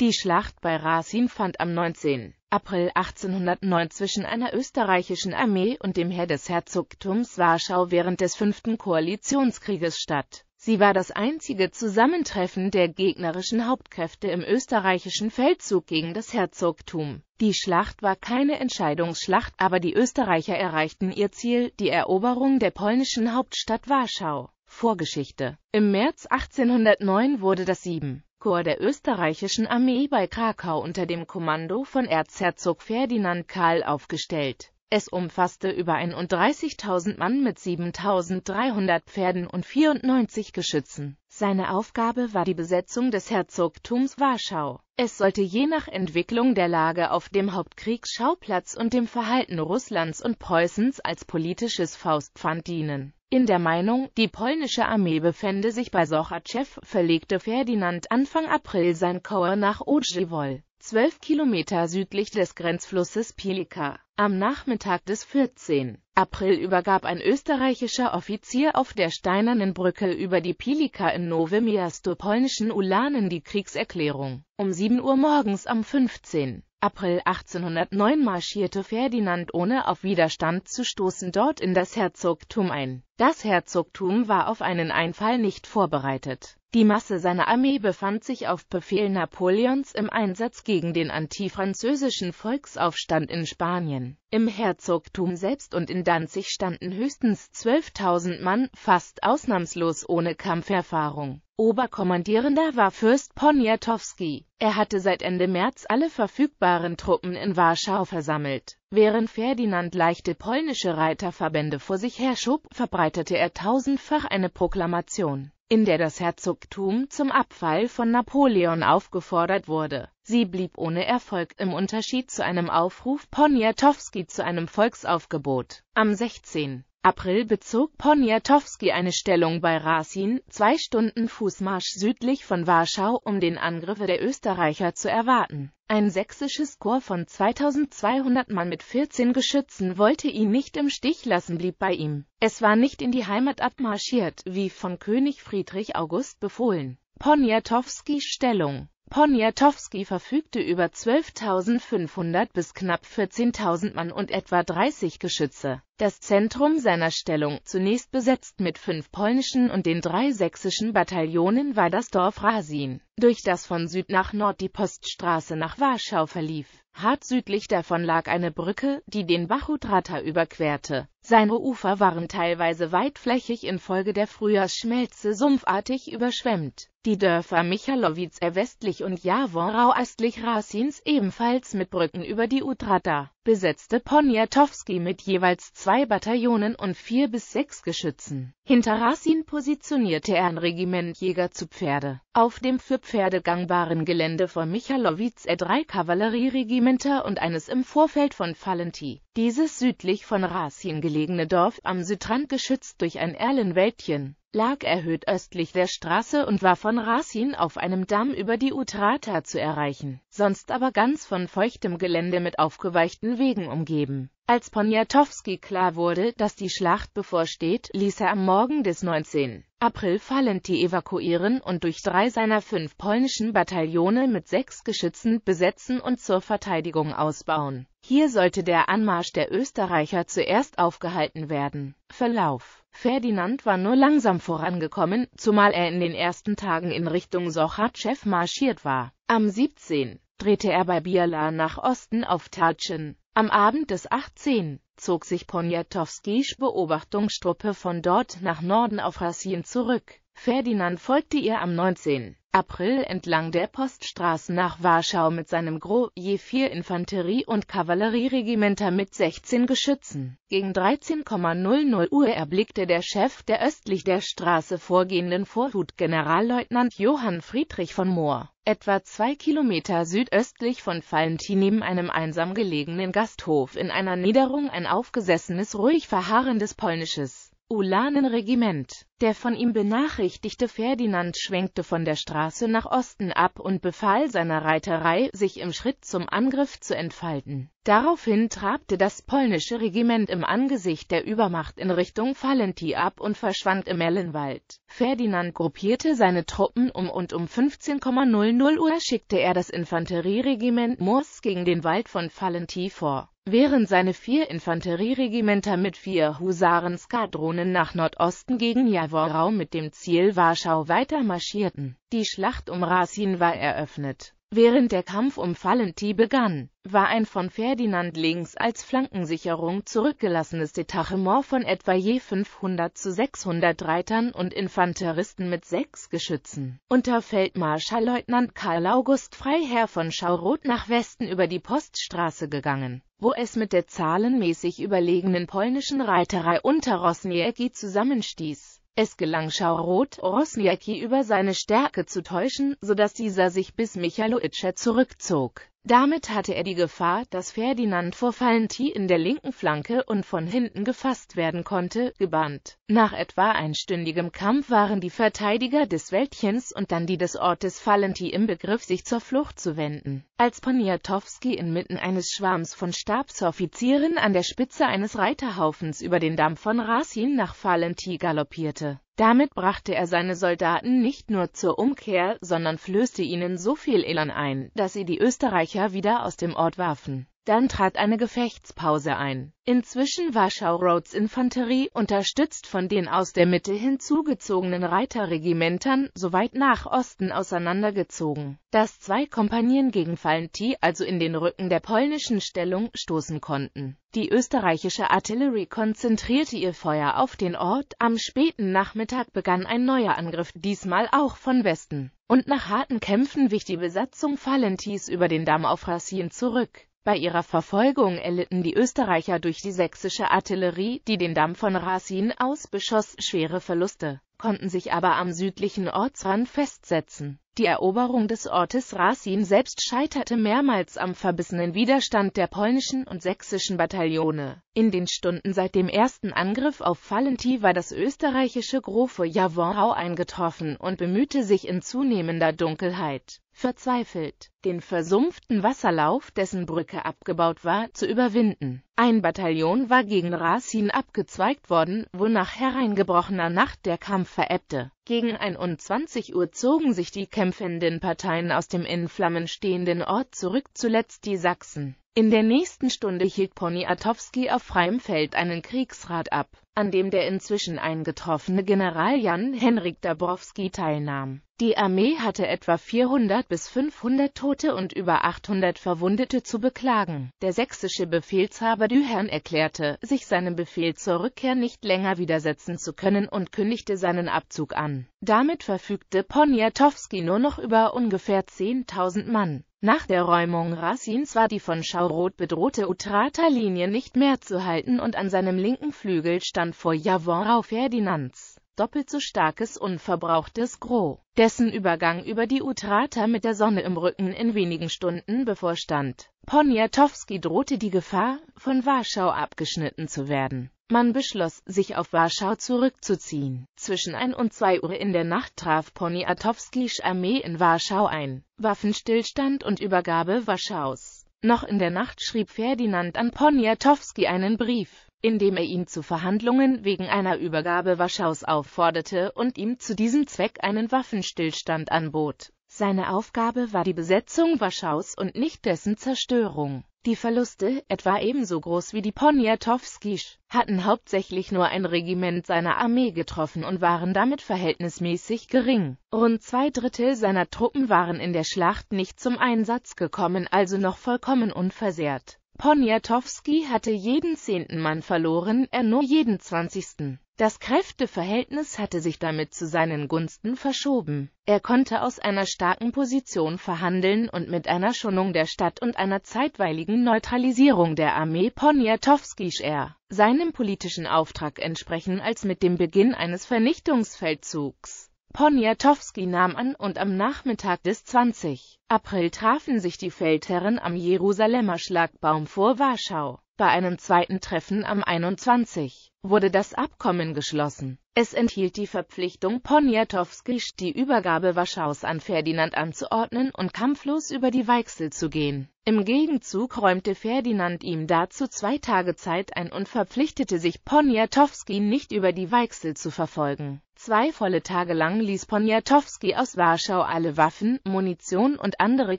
Die Schlacht bei Rasin fand am 19. April 1809 zwischen einer österreichischen Armee und dem Herr des Herzogtums Warschau während des Fünften Koalitionskrieges statt. Sie war das einzige Zusammentreffen der gegnerischen Hauptkräfte im österreichischen Feldzug gegen das Herzogtum. Die Schlacht war keine Entscheidungsschlacht, aber die Österreicher erreichten ihr Ziel, die Eroberung der polnischen Hauptstadt Warschau. Vorgeschichte Im März 1809 wurde das 7. Hauptkorps der österreichischen Armee bei Krakau unter dem Kommando von Erzherzog Ferdinand Karl aufgestellt es umfasste über 31.000 Mann mit 7.300 Pferden und 94 Geschützen. Seine Aufgabe war die Besetzung des Herzogtums Warschau. Es sollte je nach Entwicklung der Lage auf dem Hauptkriegsschauplatz und dem Verhalten Russlands und Preußens als politisches Faustpfand dienen. In der Meinung, die polnische Armee befände sich bei Sochatschow, verlegte Ferdinand Anfang April sein Korps nach Odrzewoll. 12 Kilometer südlich des Grenzflusses Pilica. Am Nachmittag des 14. April übergab ein österreichischer Offizier auf der steinernen Brücke über die Pilika in Nowe Miasto polnischen Ulanen die Kriegserklärung. Um 7 Uhr morgens am 15. April 1809 marschierte Ferdinand ohne auf Widerstand zu stoßen dort in das Herzogtum ein. Das Herzogtum war auf einen Einfall nicht vorbereitet. Die Masse seiner Armee befand sich auf Befehl Napoleons im Einsatz gegen den antifranzösischen Volksaufstand in Spanien. Im Herzogtum selbst und in Danzig standen höchstens 12.000 Mann, fast ausnahmslos ohne Kampferfahrung. Oberkommandierender war Fürst Poniatowski. Er hatte seit Ende März alle verfügbaren Truppen in Warschau versammelt. Während Ferdinand leichte polnische Reiterverbände vor sich herschob, verbreitete er tausendfach eine Proklamation, in der das Herzogtum zum Abfall von Napoleon aufgefordert wurde. Sie blieb ohne Erfolg im Unterschied zu einem Aufruf Poniatowski zu einem Volksaufgebot. Am 16. April bezog Poniatowski eine Stellung bei Rasin, zwei Stunden Fußmarsch südlich von Warschau, um den Angriff der Österreicher zu erwarten. Ein sächsisches Korps von 2200 Mann mit 14 Geschützen wollte ihn nicht im Stich lassen, blieb bei ihm. Es war nicht in die Heimat abmarschiert, wie von König Friedrich August befohlen. Poniatowskis Stellung Poniatowski verfügte über 12.500 bis knapp 14.000 Mann und etwa 30 Geschütze. Das Zentrum seiner Stellung, zunächst besetzt mit fünf polnischen und den drei sächsischen Bataillonen, war das Dorf Rasin, durch das von Süd nach Nord die Poststraße nach Warschau verlief. Hart südlich davon lag eine Brücke, die den Bachutrata überquerte. Seine Ufer waren teilweise weitflächig infolge der Frühjahrsschmelze sumpfartig überschwemmt. Die Dörfer Michalowice westlich und Jaworau östlich Rasins ebenfalls mit Brücken über die Utrata, besetzte Poniatowski mit jeweils zwei Bataillonen und vier bis sechs Geschützen. Hinter Rasin positionierte er ein Regiment Jäger zu Pferde. Auf dem für Pferde gangbaren Gelände von Michalowice drei Kavallerieregimenter und eines im Vorfeld von Falenti. Dieses südlich von Rasin gelegene Dorf, am Südrand geschützt durch ein Erlenwäldchen, lag erhöht östlich der Straße und war von Rasin auf einem Damm über die Utrata zu erreichen, sonst aber ganz von feuchtem Gelände mit aufgeweichten Wegen umgeben. Als Poniatowski klar wurde, dass die Schlacht bevorsteht, ließ er am Morgen des 19. April Valenti evakuieren und durch drei seiner fünf polnischen Bataillone mit sechs Geschützen besetzen und zur Verteidigung ausbauen. Hier sollte der Anmarsch der Österreicher zuerst aufgehalten werden. Verlauf Ferdinand war nur langsam vorangekommen, zumal er in den ersten Tagen in Richtung Sochaschew marschiert war. Am 17. drehte er bei Biala nach Osten auf Tatschen. Am Abend des 18 zog sich Poniatowskis Beobachtungsstruppe von dort nach Norden auf Rassin zurück. Ferdinand folgte ihr am 19. April entlang der Poststraßen nach Warschau mit seinem Gros, je vier Infanterie- und Kavallerieregimenter mit 16 Geschützen. Gegen 13,00 Uhr erblickte der Chef der östlich der Straße vorgehenden Vorhut Generalleutnant Johann Friedrich von Mohr, etwa zwei Kilometer südöstlich von Fallentin neben einem einsam gelegenen Gasthof in einer Niederung ein aufgesessenes, ruhig verharrendes polnisches Ulanenregiment. Der von ihm benachrichtigte Ferdinand schwenkte von der Straße nach Osten ab und befahl seiner Reiterei, sich im Schritt zum Angriff zu entfalten. Daraufhin trabte das polnische Regiment im Angesicht der Übermacht in Richtung Valenti ab und verschwand im Ellenwald. Ferdinand gruppierte seine Truppen um und um 15,00 Uhr schickte er das Infanterieregiment Moors gegen den Wald von Valenti vor während seine vier Infanterieregimenter mit vier Husarenskadronen nach Nordosten gegen Jaworau mit dem Ziel Warschau weiter marschierten. Die Schlacht um Rasin war eröffnet. Während der Kampf um Fallenty begann, war ein von Ferdinand links als Flankensicherung zurückgelassenes Detachement von etwa je 500 zu 600 Reitern und Infanteristen mit sechs Geschützen unter Feldmarschallleutnant Karl August Freiherr von Schauroth nach Westen über die Poststraße gegangen wo es mit der zahlenmäßig überlegenen polnischen Reiterei unter Rosniecki zusammenstieß es gelang Schaurot, Rosniecki über seine Stärke zu täuschen, sodass dieser sich bis Michael Itcher zurückzog. Damit hatte er die Gefahr, dass Ferdinand vor Valenti in der linken Flanke und von hinten gefasst werden konnte, gebannt. Nach etwa einstündigem Kampf waren die Verteidiger des Wäldchens und dann die des Ortes Valenti im Begriff, sich zur Flucht zu wenden. Als Poniatowski inmitten eines Schwarms von Stabsoffizieren an der Spitze eines Reiterhaufens über den Damm von Rasin nach Valenti galoppierte, damit brachte er seine Soldaten nicht nur zur Umkehr, sondern flößte ihnen so viel Elan ein, dass sie die Österreicher wieder aus dem Ort warfen dann trat eine Gefechtspause ein. Inzwischen war Shawroads Infanterie, unterstützt von den aus der Mitte hinzugezogenen Reiterregimentern, soweit nach Osten auseinandergezogen, dass zwei Kompanien gegen Falenti, also in den Rücken der polnischen Stellung, stoßen konnten. Die österreichische Artillerie konzentrierte ihr Feuer auf den Ort, am späten Nachmittag begann ein neuer Angriff, diesmal auch von Westen. Und nach harten Kämpfen wich die Besatzung Falentis über den Damm auf Rassien zurück. Bei ihrer Verfolgung erlitten die Österreicher durch die sächsische Artillerie, die den Damm von Rasin aus beschoss, schwere Verluste, konnten sich aber am südlichen Ortsrand festsetzen. Die Eroberung des Ortes Rasin selbst scheiterte mehrmals am verbissenen Widerstand der polnischen und sächsischen Bataillone. In den Stunden seit dem ersten Angriff auf Valenti war das österreichische Grofe Jaworau eingetroffen und bemühte sich in zunehmender Dunkelheit, verzweifelt, den versumpften Wasserlauf, dessen Brücke abgebaut war, zu überwinden. Ein Bataillon war gegen Rasin abgezweigt worden, wonach hereingebrochener Nacht der Kampf verebbte. Gegen 21 Uhr zogen sich die kämpfenden Parteien aus dem in Flammen stehenden Ort zurück, zuletzt die Sachsen. In der nächsten Stunde hielt Poniatowski auf freiem Feld einen Kriegsrat ab, an dem der inzwischen eingetroffene General Jan-Henrik Dabrowski teilnahm. Die Armee hatte etwa 400 bis 500 Tote und über 800 Verwundete zu beklagen. Der sächsische Befehlshaber Dühern erklärte, sich seinem Befehl zur Rückkehr nicht länger widersetzen zu können und kündigte seinen Abzug an. Damit verfügte Poniatowski nur noch über ungefähr 10.000 Mann. Nach der Räumung Racines war die von Schaurot bedrohte Utrata-Linie nicht mehr zu halten und an seinem linken Flügel stand vor Javora Ferdinands doppelt so starkes unverbrauchtes Gros, dessen Übergang über die Utrata mit der Sonne im Rücken in wenigen Stunden bevorstand. Poniatowski drohte die Gefahr, von Warschau abgeschnitten zu werden. Man beschloss, sich auf Warschau zurückzuziehen. Zwischen 1 und 2 Uhr in der Nacht traf Poniatowskis Armee in Warschau ein. Waffenstillstand und Übergabe Warschaus. Noch in der Nacht schrieb Ferdinand an Poniatowski einen Brief, in dem er ihn zu Verhandlungen wegen einer Übergabe Warschaus aufforderte und ihm zu diesem Zweck einen Waffenstillstand anbot seine Aufgabe war die Besetzung Warschaus und nicht dessen Zerstörung. Die Verluste, etwa ebenso groß wie die Poniatowskis, hatten hauptsächlich nur ein Regiment seiner Armee getroffen und waren damit verhältnismäßig gering. Rund zwei Drittel seiner Truppen waren in der Schlacht nicht zum Einsatz gekommen, also noch vollkommen unversehrt. Poniatowski hatte jeden zehnten Mann verloren, er nur jeden zwanzigsten. Das Kräfteverhältnis hatte sich damit zu seinen Gunsten verschoben. Er konnte aus einer starken Position verhandeln und mit einer Schonung der Stadt und einer zeitweiligen Neutralisierung der Armee Poniatowskis er seinem politischen Auftrag entsprechen als mit dem Beginn eines Vernichtungsfeldzugs. Poniatowski nahm an und am Nachmittag des 20. April trafen sich die Feldherren am Jerusalemer Schlagbaum vor Warschau. Bei einem zweiten Treffen am 21 wurde das Abkommen geschlossen. Es enthielt die Verpflichtung Poniatowskis, die Übergabe Warschaus an Ferdinand anzuordnen und kampflos über die Weichsel zu gehen. Im Gegenzug räumte Ferdinand ihm dazu zwei Tage Zeit ein und verpflichtete sich, Poniatowski nicht über die Weichsel zu verfolgen. Zwei volle Tage lang ließ Poniatowski aus Warschau alle Waffen, Munition und andere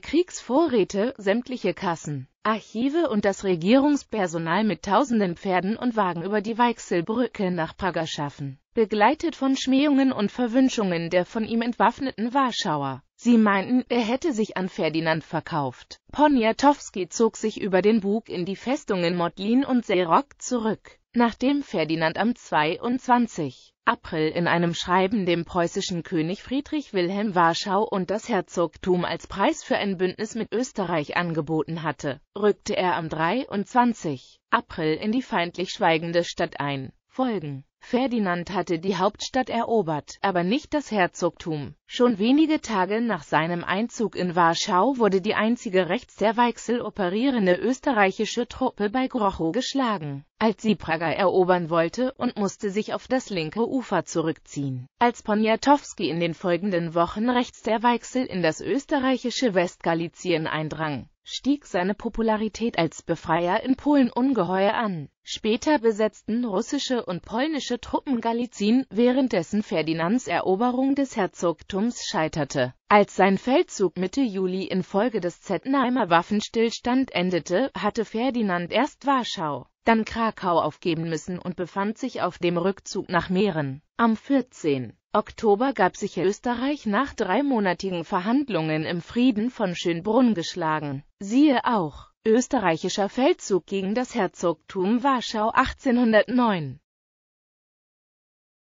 Kriegsvorräte, sämtliche Kassen, Archive und das Regierungspersonal mit tausenden Pferden und Wagen über die Weichselbrücke nach Prager schaffen, begleitet von Schmähungen und Verwünschungen der von ihm entwaffneten Warschauer. Sie meinten, er hätte sich an Ferdinand verkauft. Poniatowski zog sich über den Bug in die Festungen Modlin und Serock zurück, nachdem Ferdinand am 22. April in einem Schreiben dem preußischen König Friedrich Wilhelm Warschau und das Herzogtum als Preis für ein Bündnis mit Österreich angeboten hatte, rückte er am 23. April in die feindlich schweigende Stadt ein. Folgen Ferdinand hatte die Hauptstadt erobert, aber nicht das Herzogtum. Schon wenige Tage nach seinem Einzug in Warschau wurde die einzige rechts der Weichsel operierende österreichische Truppe bei Grochow geschlagen als sie Praga erobern wollte und musste sich auf das linke Ufer zurückziehen. Als Poniatowski in den folgenden Wochen rechts der Weichsel in das österreichische Westgalizien eindrang, stieg seine Popularität als Befreier in Polen ungeheuer an. Später besetzten russische und polnische Truppen Galizien, währenddessen Ferdinands Eroberung des Herzogtums scheiterte als sein Feldzug Mitte Juli infolge des Zettenheimer Waffenstillstand endete, hatte Ferdinand erst Warschau, dann Krakau aufgeben müssen und befand sich auf dem Rückzug nach Mähren. Am 14. Oktober gab sich Österreich nach dreimonatigen Verhandlungen im Frieden von Schönbrunn geschlagen. Siehe auch Österreichischer Feldzug gegen das Herzogtum Warschau 1809